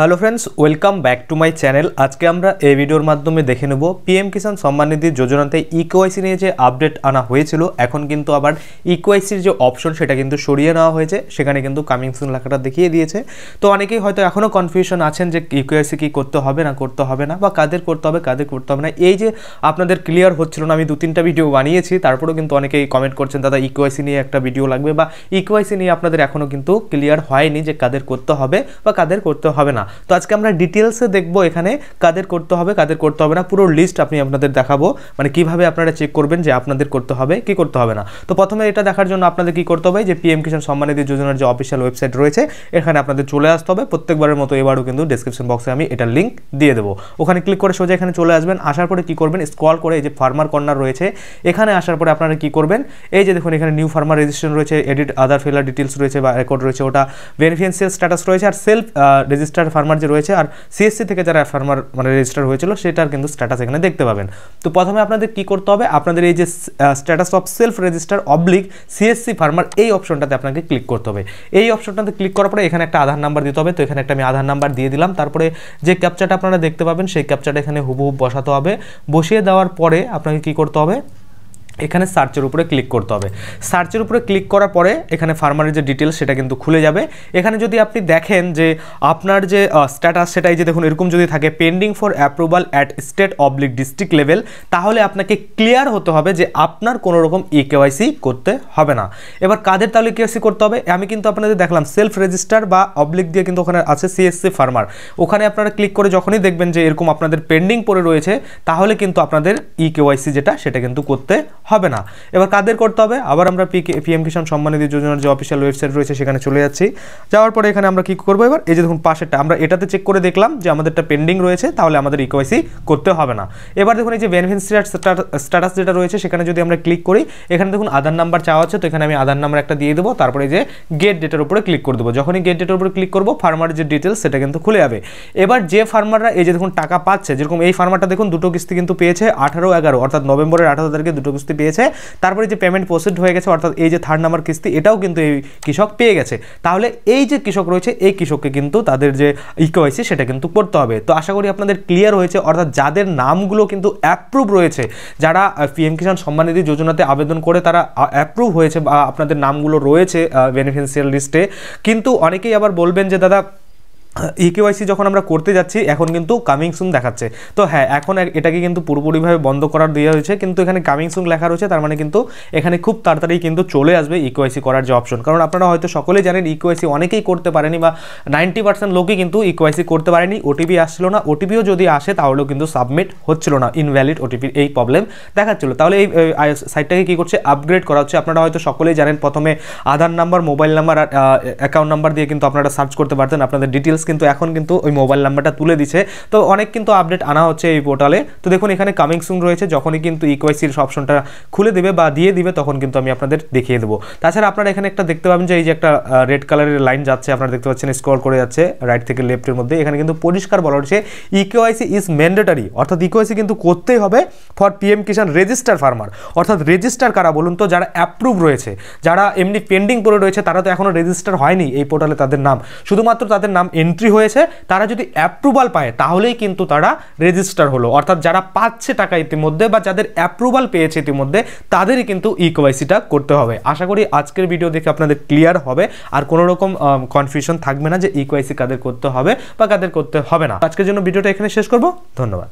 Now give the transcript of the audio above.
hello friends welcome back to my channel আজকে আমরা এই ভিডিওর মাধ্যমে দেখে নেব পিএম কিষাণ সম্মাননিধি যোজনাতে ইকোয়াইসি e নিয়ে যে আপডেট আনা হয়েছিল এখন কিন্তু আবার ইকোয়াইসির e যে অপশন সেটা কিন্তু সরিয়ে নেওয়া হয়েছে সেখানে কিন্তু কামিং সুন লেখাটা দেখিয়ে দিয়েছে তো অনেকেই হয়তো এখনও কনফিউশন আছেন যে ইকোয়াইসি e কি করতে হবে না করতে হবে না বা কাদের করতে হবে কাদের করতে হবে না এই যে আপনাদের ক্লিয়ার হচ্ছিল না আমি দু তিনটা ভিডিও বানিয়েছি তারপরেও কিন্তু অনেকেই কমেন্ট করছেন দাদা ইকোয়াইসি নিয়ে একটা ভিডিও লাগবে বা ইকোয়াইসি নিয়ে আপনাদের এখনও কিন্তু ক্লিয়ার হয়নি যে কাদের করতে হবে বা কাদের করতে হবে না না তো আজকে আমরা ডিটেলসে দেখব এখানে কাদের করতে হবে কাদের করতে হবে না পুরো লিস্ট আপনি আপনাদের দেখাবো মানে কিভাবে আপনারা চেক করবেন যে আপনাদের করতে হবে কি করতে হবে না তো প্রথমে এটা দেখার জন্য আপনাদের কি করতে হবে যে পিএম কিষাণ সম্মানিধি যোজনার যে অফিসিয়াল ওয়েবসাইট রয়েছে এখানে আপনাদের চলে আসতে হবে প্রত্যেকবারের মতো এবারও কিন্তু ডিসক্রিপশন বক্সে আমি এটার লিঙ্ক দিয়ে দেবো ওখানে ক্লিক করে সোজা এখানে চলে আসবেন আসার পরে কি করবেন স্ক্রল করে এই যে ফার্মার কর্নার রয়েছে এখানে আসার পরে আপনারা কি করবেন এই যে দেখুন এখানে নিউ ফার্মার রেজিস্ট্রেশন রয়েছে এডিট আদার ফেলার ডিটেলস রয়েছে বা রেকর্ড রয়েছে ওটা বেনিফিয়েন্সিয়াল স্ট্যাটাস রয়েছে আর সেলফ রেজিস্টার ফার্মার যে রয়েছে আর সিএসসি থেকে যারা ফার্মার মানে রেজিস্টার হয়েছিল সেটার কিন্তু স্ট্যাটাস এখানে দেখতে পাবেন তো প্রথমে আপনাদের কি করতে হবে আপনাদের এই যে status of self register oblique CSC farmer এই অপশনটাতে আপনাকে ক্লিক করতে হবে এই অপশনটাতে ক্লিক করার পরে এখানে একটা আধার নাম্বার দিতে হবে তো এখানে একটা আমি আধার নাম্বার দিয়ে দিলাম তারপরে যে ক্যাপচারটা আপনারা দেখতে পাবেন সেই ক্যাপচারটা এখানে হুবহু বসাতে হবে বসিয়ে দেওয়ার পরে আপনাকে কি করতে হবে এখানে সার্চের উপরে ক্লিক করতে হবে সার্চের উপরে ক্লিক করার পরে এখানে ফার্মারের যে ডিটেলস সেটা কিন্তু খুলে যাবে এখানে যদি আপনি দেখেন যে আপনার যে স্ট্যাটাস সেটাই যে দেখুন এরকম যদি থাকে pending for approval at state oblique district level তাহলে আপনাকে ক্লিয়ার হতে হবে যে আপনার কোনো রকম ই কেওয়াইসি করতে হবে না এবার কাদের তাহলে কেওয়াইসি করতে হবে আমি কিন্তু আপনাদের দেখলাম সেলফ রেজিস্টার বা অবলিক দিয়ে কিন্তু ওখানে আছে সিএসসি ফার্মার ওখানে আপনারা ক্লিক করে যখনই দেখবেন যে এরকম আপনাদের পেন্ডিং পড়ে রয়েছে তাহলে কিন্তু আপনাদের ই কেওয়াইসি যেটা সেটা কিন্তু করতে হবে না এবার কাদের করতে হবে আবার আমরা পি পিএম কিষাণ সম্মানিধি যোজনার যে অফিসিয়াল ওয়েবসাইট রয়েছে সেখানে চলে যাচ্ছি যাওয়ার পরে এখানে আমরা কি করবো এবার এই যে দেখুন পাশেরটা আমরা এটাতে চেক করে দেখলাম যে আমাদেরটা পেন্ডিং রয়েছে তাহলে আমাদের ইকোয়াইসি e করতে হবে না এবার দেখুন এই যে বেনিফিসিয়ার স্ট্যাটাস যেটা রয়েছে সেখানে যদি আমরা ক্লিক করি এখানে দেখুন আধার নাম্বার চাওয়া আছে তো এখানে আমি আধার নাম্বার একটা দিয়ে দেবো তারপরে যে গেট ডেটার উপরে ক্লিক করে দেবো যখনই গেট ডেটার উপরে ক্লিক করবো ফার্মারের যে ডিটেলস সেটা কিন্তু খুলে যাবে এবার যে ফার্মাররা এই যে দেখুন টাকা পাচ্ছে যেরকম এই ফার্মারটা দেখুন দুটো কিস্তি কিন্তু পেয়েছে আঠারো এগারো অর্থাৎ নভেম্বরের আঠারো তারিখে দুটো কিস্তি কিস্তি পেয়েছে তারপরে যে পেমেন্ট প্রসেসড হয়ে গেছে অর্থাৎ এই যে থার্ড নাম্বার কিস্তি এটাও কিন্তু এই কৃষক পেয়ে গেছে তাহলে এই যে কৃষক রয়েছে এই কৃষককে কিন্তু তাদের যে ইকোয়াইসি e সেটা কিন্তু করতে হবে তো আশা করি আপনাদের ক্লিয়ার হয়েছে অর্থাৎ যাদের নামগুলো কিন্তু অ্যাপ্রুভ রয়েছে যারা পিএম কিষাণ সম্মানিধি যোজনাতে আবেদন করে তারা অ্যাপ্রুভ হয়েছে বা আপনাদের নামগুলো রয়েছে বেনিফিশিয়াল লিস্টে কিন্তু অনেকেই আবার বলবেন যে দাদা ইকেওয়াইসি যখন আমরা করতে যাচ্ছি এখন কিন্তু কামিং সুন দেখাচ্ছে তো হ্যাঁ এখন এটাকে কিন্তু পুরোপুরিভাবে বন্ধ করার দেওয়া হয়েছে কিন্তু এখানে কামিং সুন লেখা রয়েছে তার মানে কিন্তু এখানে খুব তাড়াতাড়ি কিন্তু চলে আসবে ইকোয়াইসি করার যে অপশন কারণ আপনারা হয়তো সকলেই জানেন ইকোয়াইসি অনেকেই করতে পারেনি বা নাইনটি পার্সেন্ট লোকই কিন্তু ইকোয়াইসি করতে পারেনি ওটিপি আসছিল না ওটিপিও যদি আসে তাহলেও কিন্তু সাবমিট হচ্ছিল না ইনভ্যালিড ওটিপির এই প্রবলেম দেখাচ্ছিলো তাহলে এই সাইটটাকে কী করছে আপগ্রেড করা হচ্ছে আপনারা হয়তো সকলেই জানেন প্রথমে আধার নাম্বার মোবাইল নাম্বার আর অ্যাকাউন্ট নাম্বার দিয়ে কিন্তু আপনারা সার্চ করতে পারতেন আপনাদের ডিটেলস সার্ভিস কিন্তু এখন কিন্তু ওই মোবাইল নাম্বারটা তুলে দিছে তো অনেক কিন্তু আপডেট আনা হচ্ছে এই পোর্টালে তো দেখুন এখানে কামিং সুন রয়েছে যখনই কিন্তু ইকোয়াইসির অপশনটা খুলে দেবে বা দিয়ে দিবে তখন কিন্তু আমি আপনাদের দেখিয়ে দেবো তাছাড়া আপনারা এখানে একটা দেখতে পাবেন যে এই যে একটা রেড কালারের লাইন যাচ্ছে আপনারা দেখতে পাচ্ছেন স্কোর করে যাচ্ছে রাইট থেকে লেফটের মধ্যে এখানে কিন্তু পরিষ্কার বলা হচ্ছে ইকোয়াইসি ইজ ম্যান্ডেটারি অর্থাৎ ইকোয়াইসি কিন্তু করতেই হবে for PM Kisan register farmer অর্থাৎ রেজিস্টার কারা বলুন তো যারা অ্যাপ্রুভ রয়েছে যারা এমনি পেন্ডিং পড়ে রয়েছে তারা তো এখনও রেজিস্টার হয়নি এই পোর্টালে তাদের নাম শুধুমাত্র তাদের নাম এন এন্ট্রি হয়েছে তারা যদি অ্যাপ্রুভাল পায় তাহলেই কিন্তু তারা রেজিস্টার হলো অর্থাৎ যারা পাচ্ছে টাকা ইতিমধ্যে বা যাদের অ্যাপ্রুভাল পেয়েছে ইতিমধ্যে তাদেরই কিন্তু ইকোয়াইসিটা e করতে হবে আশা করি আজকের ভিডিও দেখে আপনাদের ক্লিয়ার হবে আর কোনো রকম কনফিউশন থাকবে না যে ইকোয়াইসি e কাদের করতে হবে বা কাদের করতে হবে না আজকের জন্য ভিডিওটা এখানে শেষ করব ধন্যবাদ